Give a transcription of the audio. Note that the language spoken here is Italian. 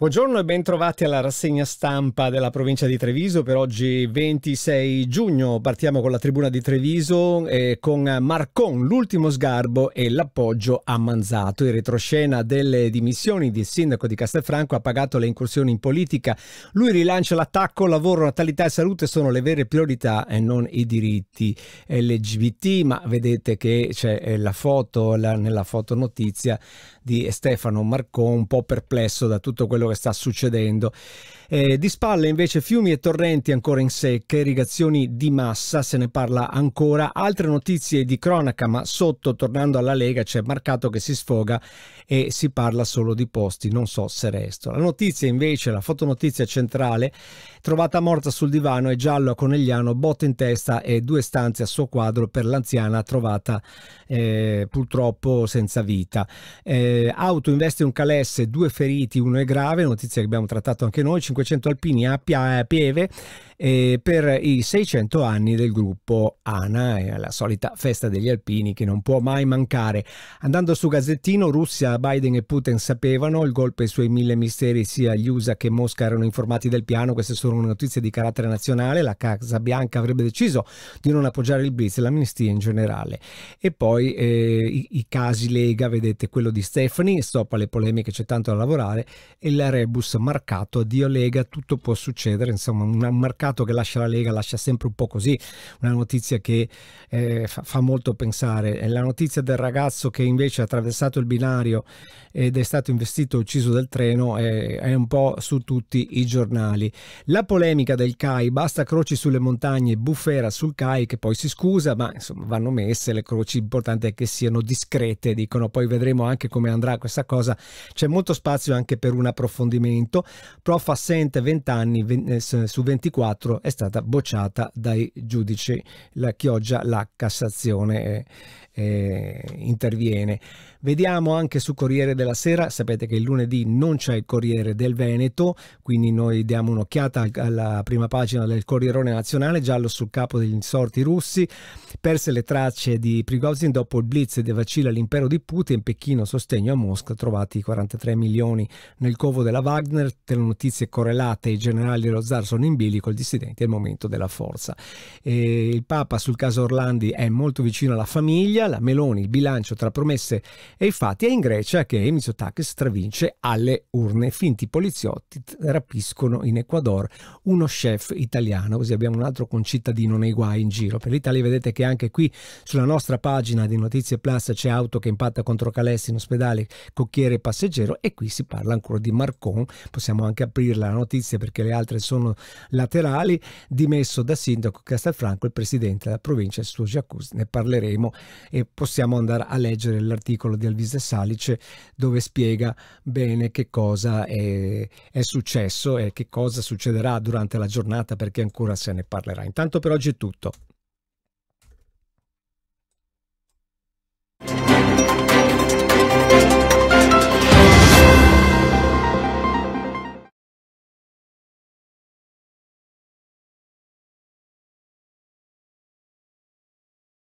Buongiorno e bentrovati alla rassegna stampa della provincia di Treviso per oggi 26 giugno. Partiamo con la tribuna di Treviso eh, con Marcon, l'ultimo sgarbo e l'appoggio a Manzato. In retroscena delle dimissioni del sindaco di Castelfranco ha pagato le incursioni in politica. Lui rilancia l'attacco, lavoro, natalità e salute sono le vere priorità e non i diritti LGBT, ma vedete che c'è eh, la foto, la, nella fotonotizia di Stefano Marcon, un po' perplesso da tutto quello quello che sta succedendo. Eh, di spalle invece fiumi e torrenti ancora in secca, irrigazioni di massa, se ne parla ancora. Altre notizie di cronaca, ma sotto, tornando alla Lega, c'è Marcato che si sfoga e si parla solo di posti, non so se resto. La notizia invece, la fotonotizia centrale, trovata morta sul divano è giallo a Conegliano, botte in testa e due stanze a suo quadro per l'anziana trovata eh, purtroppo senza vita. Eh, auto investe un calesse, due feriti, uno è grave grave, notizia che abbiamo trattato anche noi, 500 alpini a eh, Pieve eh, per i 600 anni del gruppo ANA, eh, la solita festa degli alpini che non può mai mancare. Andando su Gazzettino, Russia, Biden e Putin sapevano il golpe e i suoi mille misteri, sia gli USA che Mosca erano informati del piano, queste sono notizie di carattere nazionale, la Casa Bianca avrebbe deciso di non appoggiare il blitz e l'amnistia in generale. E poi eh, i, i, casi Lega, vedete quello di Stefani, stop alle polemiche, c'è tanto da lavorare, e rebus marcato, addio Lega, tutto può succedere, insomma un mercato che lascia la Lega lascia sempre un po' così, una notizia che eh, fa, fa, molto pensare, è la notizia del ragazzo che invece ha attraversato il binario ed è stato investito e ucciso dal treno, è, è un po' su tutti i giornali. La polemica del CAI, basta croci sulle montagne, bufera sul CAI che poi si scusa, ma insomma vanno messe le croci, l'importante è che siano discrete, dicono, poi vedremo anche come andrà questa cosa, c'è molto spazio anche per una profondità approfondimento. Prof assente 20 anni eh, su 24 è stata bocciata dai giudici. La Chioggia, la Cassazione eh, eh, interviene. Vediamo anche su Corriere della Sera, sapete che il lunedì non c'è il Corriere del Veneto, quindi noi diamo un'occhiata alla prima pagina del Corrierone Nazionale, giallo sul capo degli insorti russi, perse le tracce di Prigozhin dopo il blitz di Vacilla all'impero di Putin, Pechino sostegno a Mosca, trovati 43 milioni nel covo della Wagner, delle notizie correlate, i generali dello zar sono in bilico, il dissidente è il momento della forza. E il Papa sul caso Orlandi è molto vicino alla famiglia, la Meloni, il bilancio tra promesse e i fatti, è in Grecia che Mitsotakis travince alle urne. Finti poliziotti rapiscono in Ecuador uno chef italiano, così abbiamo un altro concittadino nei guai in giro. Per l'Italia vedete che anche qui sulla nostra pagina di Notizie Plus c'è auto che impatta contro Calessi in ospedale, cocchiere e passeggero e qui si parla ancora di Marco con, possiamo anche aprirla la notizia perché le altre sono laterali, dimesso da sindaco Castelfranco il presidente della provincia, il suo jacuzzi, ne parleremo e possiamo andare a leggere l'articolo di Alvise Salice dove spiega bene che cosa è, è successo e che cosa succederà durante la giornata perché ancora se ne parlerà. Intanto per oggi è tutto.